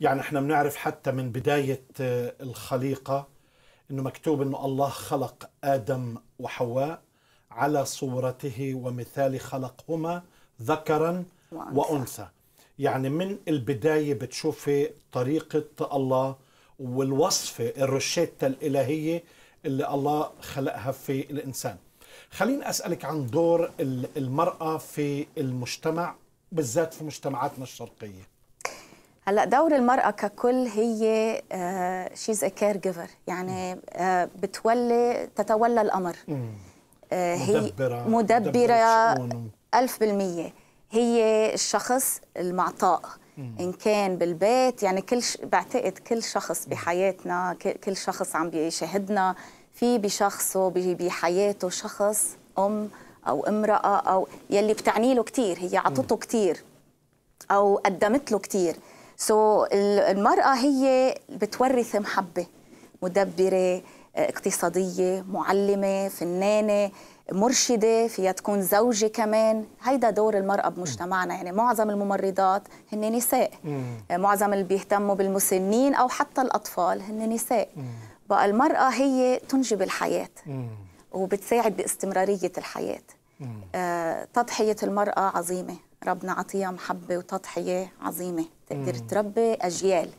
يعني احنا بنعرف حتى من بداية آه، الخليقة انه مكتوب انه الله خلق آدم وحواء على صورته ومثال خلقهما ذكرا وأنثى. يعني من البداية بتشوفي طريقة الله والوصفة الروشيتا الإلهية اللي الله خلقها في الإنسان خليني أسألك عن دور المرأة في المجتمع بالذات في مجتمعاتنا الشرقية هلا دور المراه ككل هي شيز ا كير جيفر يعني آه، بتولي تتولى الامر آه، هي مدبره مدبره 1000% هي الشخص المعطاء ان كان بالبيت يعني كل ش... بعتقد كل شخص بحياتنا كل شخص عم بيشاهدنا في بشخصه بحياته شخص ام او امراه او يلي بتعني له كثير هي عطته كثير او قدمت له كثير سو so, المرأة هي بتورث محبة مدبرة آه، اقتصادية معلمة فنانة مرشدة فيها تكون زوجة كمان هيدا دور المرأة بمجتمعنا يعني معظم الممرضات هن نساء آه، معظم اللي بيهتموا بالمسنين أو حتى الأطفال هن نساء بقى المرأة هي تنجب الحياة وبتساعد باستمرارية الحياة آه، تضحية المرأة عظيمة ربنا عطيها محبة وتضحية عظيمة تقدر تربي أجيال